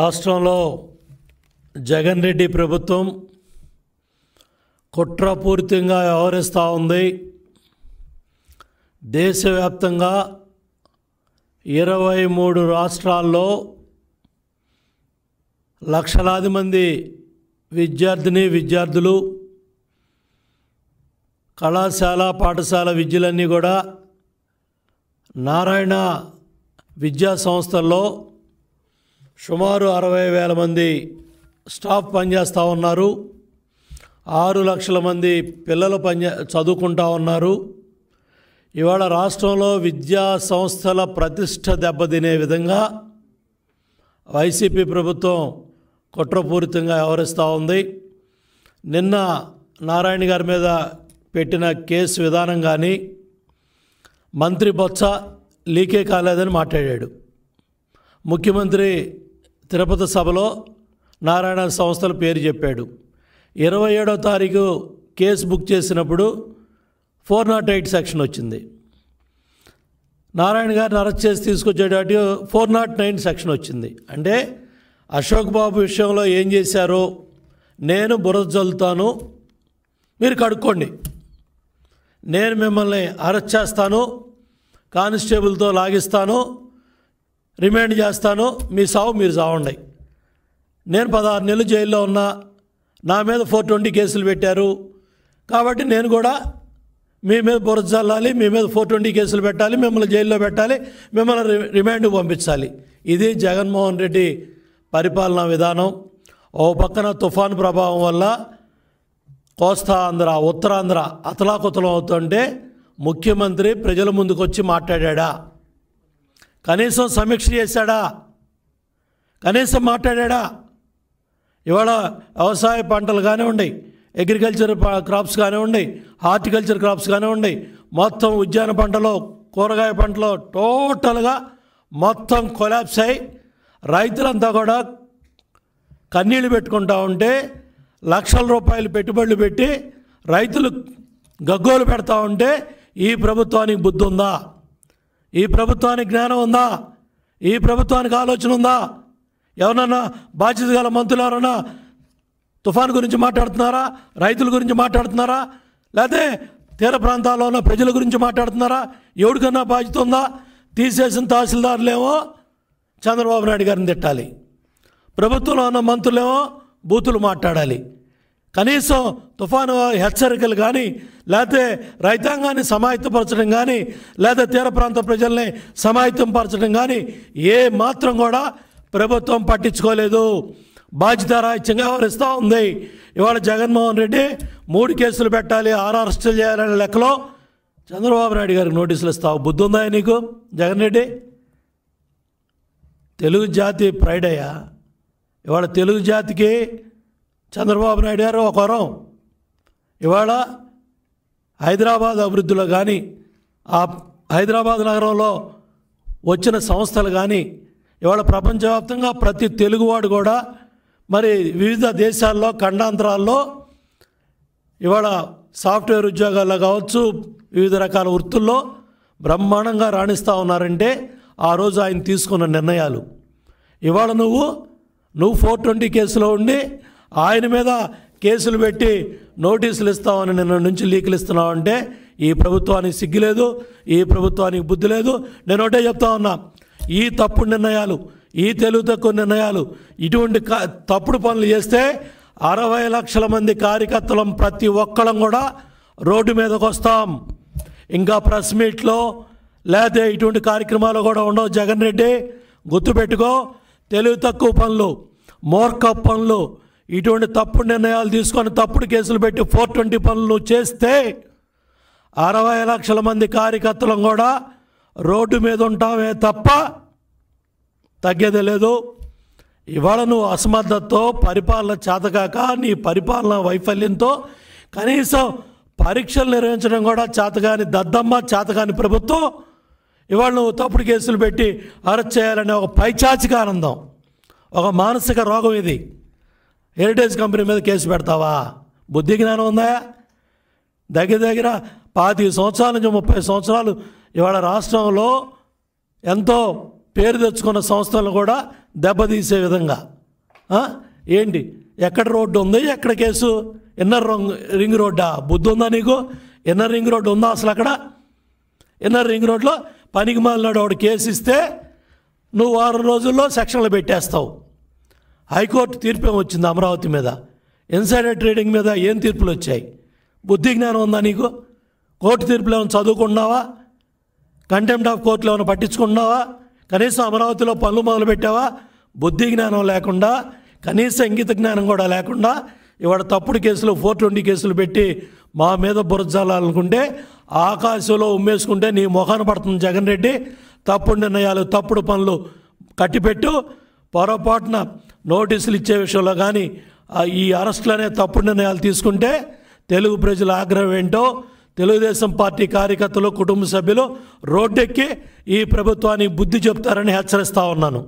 రాష్ట్రంలో జగన్ రెడ్డి ప్రభుత్వం కుట్రపూరితంగా వ్యవహరిస్తూ ఉంది దేశవ్యాప్తంగా ఇరవై మూడు రాష్ట్రాల్లో లక్షలాది మంది విద్యార్థిని విద్యార్థులు కళాశాల పాఠశాల విద్యలన్నీ కూడా నారాయణ విద్యా సంస్థల్లో సుమారు అరవై వేల మంది స్టాఫ్ పనిచేస్తూ ఉన్నారు ఆరు లక్షల మంది పిల్లలు పని చదువుకుంటా ఉన్నారు ఇవాళ రాష్ట్రంలో విద్యా సంస్థల ప్రతిష్ట దెబ్బతినే విధంగా వైసీపీ ప్రభుత్వం కుట్రపూరితంగా వ్యవహరిస్తూ ఉంది నిన్న నారాయణ గారి మీద పెట్టిన కేసు విధానం కానీ మంత్రి బొత్స లీకే కాలేదని మాట్లాడాడు ముఖ్యమంత్రి తిరుపతి సభలో నారాయణ సంస్థల పేరు చెప్పాడు ఇరవై ఏడో తారీఖు కేసు బుక్ చేసినప్పుడు ఫోర్ నాట్ ఎయిట్ సెక్షన్ వచ్చింది నారాయణ గారిని అరెస్ట్ చేసి తీసుకొచ్చేటట్టు ఫోర్ నాట్ నైన్ సెక్షన్ వచ్చింది అంటే అశోక్ బాబు విషయంలో ఏం చేశారో నేను బురద చల్లుతాను మీరు కడుక్కోండి నేను మిమ్మల్ని అరెస్ట్ చేస్తాను కానిస్టేబుల్తో లాగిస్తాను రిమాండ్ చేస్తాను మీ సావు మీరు చావండి నేను పదహారు నెలలు జైల్లో ఉన్నా నా మీద ఫోర్ ట్వంటీ కేసులు పెట్టారు కాబట్టి నేను కూడా మీ మీద బురద చల్లాలి మీ మీద ఫోర్ ట్వంటీ కేసులు పెట్టాలి మిమ్మల్ని జైల్లో పెట్టాలి మిమ్మల్ని రిమాండ్కి పంపించాలి ఇది జగన్మోహన్ రెడ్డి పరిపాలనా విధానం ఓ పక్కన తుఫాన్ ప్రభావం వల్ల కోస్తా ఆంధ్ర ఉత్తరాంధ్ర అతలాకుతలం అవుతుంటే ముఖ్యమంత్రి ప్రజల ముందుకొచ్చి మాట్లాడా కనీసం సమీక్ష చేశాడా కనీసం మాట్లాడా ఇవాళ వ్యవసాయ పంటలు కానివ్వండి అగ్రికల్చర్ క్రాప్స్ కానివ్వండి హార్టికల్చర్ క్రాప్స్ కానివ్వండి మొత్తం ఉద్యాన పంటలో కూరగాయ పంటలో టోటల్గా మొత్తం కొలాప్స్ అయి రైతులంతా కూడా కన్నీళ్ళు పెట్టుకుంటా ఉంటే లక్షల రూపాయలు పెట్టుబడులు పెట్టి రైతులు గగ్గోలు పెడతా ఉంటే ఈ ప్రభుత్వానికి బుద్ధి ఉందా ఈ ప్రభుత్వానికి జ్ఞానం ఉందా ఈ ప్రభుత్వానికి ఆలోచన ఉందా ఎవరన్నా బాధ్యత గల మంత్రులు ఎవరన్నా తుఫాన్ గురించి మాట్లాడుతున్నారా రైతుల గురించి మాట్లాడుతున్నారా లేదా తీర ప్రాంతాల్లో ఉన్న ప్రజల గురించి మాట్లాడుతున్నారా ఎవరికన్నా బాధ్యత ఉందా తీసేసిన తహసీల్దారులేమో చంద్రబాబు నాయుడు గారిని తిట్టాలి ప్రభుత్వంలో ఉన్న మంత్రులేమో బూతులు మాట్లాడాలి కనీసం తుఫాను హెచ్చరికలు కానీ లేకపోతే రైతాంగాన్ని సమాయత్తపరచడం కానీ లేదా తీర ప్రాంత ప్రజల్ని పరచడం కానీ ఏ మాత్రం కూడా ప్రభుత్వం పట్టించుకోలేదు బాధ్యత రాహిత్యంగా వ్యవహరిస్తూ ఉంది ఇవాళ జగన్మోహన్ రెడ్డి మూడు కేసులు పెట్టాలి ఆరు అరెస్టులు చేయాలనే లెక్కలో చంద్రబాబు నాయుడు గారికి నోటీసులు ఇస్తావు బుద్ధి ఉందా నీకు జగన్ రెడ్డి తెలుగు జాతి ప్రైడ్ అయ్యా ఇవాళ తెలుగు జాతికి చంద్రబాబు నాయుడు గారు ఒక వరం ఇవాళ హైదరాబాద్ అభివృద్ధిలో కానీ ఆ హైదరాబాద్ నగరంలో వచ్చిన సంస్థలు కానీ ఇవాళ ప్రపంచవ్యాప్తంగా ప్రతి తెలుగువాడు కూడా మరి వివిధ దేశాల్లో ఖండాంతరాల్లో ఇవాళ సాఫ్ట్వేర్ ఉద్యోగాల్లో కావచ్చు వివిధ రకాల వృత్తుల్లో బ్రహ్మాండంగా రాణిస్తూ ఉన్నారంటే ఆ రోజు ఆయన తీసుకున్న నిర్ణయాలు ఇవాళ నువ్వు నువ్వు ఫోర్ ట్వంటీ కేసులో ఉండి ఆయన మీద కేసులు పెట్టి నోటీసులు ఇస్తామని నిన్న నుంచి లీకులు ఇస్తున్నావు అంటే ఈ ప్రభుత్వానికి సిగ్గి లేదు ఈ ప్రభుత్వానికి బుద్ధి లేదు నేను ఒకటే చెప్తా ఉన్నా ఈ తప్పుడు నిర్ణయాలు ఈ తెలుగు తక్కువ నిర్ణయాలు ఇటువంటి తప్పుడు పనులు చేస్తే అరవై లక్షల మంది కార్యకర్తలం ప్రతి ఒక్కళ్ళం కూడా రోడ్డు మీదకి వస్తాం ఇంకా ప్రెస్ మీట్లో లేకపోతే ఇటువంటి కార్యక్రమాలు కూడా ఉండవు జగన్ రెడ్డి గుర్తుపెట్టుకో తెలుగు తక్కువ పనులు మోర్కప్ పనులు ఇటువంటి తప్పుడు నిర్ణయాలు తీసుకొని తప్పుడు కేసులు పెట్టి ఫోర్ ట్వంటీ పనులు చేస్తే అరవై లక్షల మంది కార్యకర్తలను కూడా రోడ్డు మీద ఉంటామే తప్ప తగ్గేదే లేదు ఇవాళ నువ్వు అసమర్థతతో పరిపాలన చేతకాక నీ పరిపాలన వైఫల్యంతో కనీసం పరీక్షలు నిర్వహించడం కూడా చేతగాని దద్దమ్మ చేతగాని ప్రభుత్వం ఇవాళ నువ్వు తప్పుడు కేసులు పెట్టి అరెస్ట్ చేయాలనే ఒక పైచాచిక ఆనందం ఒక మానసిక రోగం ఇది హెరిటేజ్ కంపెనీ మీద కేసు పెడతావా బుద్ధి జ్ఞానం ఉందా దగ్గర దగ్గర పాతి సంవత్సరాల నుంచి ముప్పై సంవత్సరాలు ఇవాళ రాష్ట్రంలో ఎంతో పేరు తెచ్చుకున్న సంస్థలు కూడా దెబ్బతీసే విధంగా ఏంటి ఎక్కడ రోడ్డు ఉంది ఎక్కడ కేసు ఇన్నర్ రంగ్ రింగ్ రోడ్డా బుద్ధి ఉందా నీకు ఇన్నర్ రింగ్ రోడ్డు ఉందా అసలు అక్కడ ఇన్నర్ రింగ్ రోడ్లో పనికి మాలినాడు వాడు కేసు ఇస్తే నువ్వు వారం రోజుల్లో సెక్షన్లు పెట్టేస్తావు హైకోర్టు తీర్పు వచ్చింది అమరావతి మీద ఇన్సైడర్ ట్రేడింగ్ మీద ఏం తీర్పులు వచ్చాయి బుద్ధి జ్ఞానం ఉందా నీకు కోర్టు తీర్పులు ఏమైనా చదువుకున్నావా కంటెంప్ట్ ఆఫ్ కోర్టులు ఏమైనా పట్టించుకున్నావా కనీసం అమరావతిలో పనులు మొదలు పెట్టావా బుద్ధి జ్ఞానం లేకుండా కనీసం ఇంగిత జ్ఞానం కూడా లేకుండా ఇవాడ తప్పుడు కేసులు ఫోర్ ట్వంటీ కేసులు పెట్టి మా మీద బురజాలనుకుంటే ఆకాశంలో ఉమ్మేసుకుంటే నీ మొఖాన పడుతుంది జగన్ రెడ్డి తప్పుడు నిర్ణయాలు తప్పుడు పనులు కట్టిపెట్టు పొరపాటున నోటీసులు ఇచ్చే విషయంలో కానీ ఈ అరెస్టులు అనే తప్పు నిర్ణయాలు తీసుకుంటే తెలుగు ప్రజల ఆగ్రహం ఏంటో తెలుగుదేశం పార్టీ కార్యకర్తలు కుటుంబ సభ్యులు రోడ్డెక్కి ఈ ప్రభుత్వానికి బుద్ధి చెప్తారని హెచ్చరిస్తా ఉన్నాను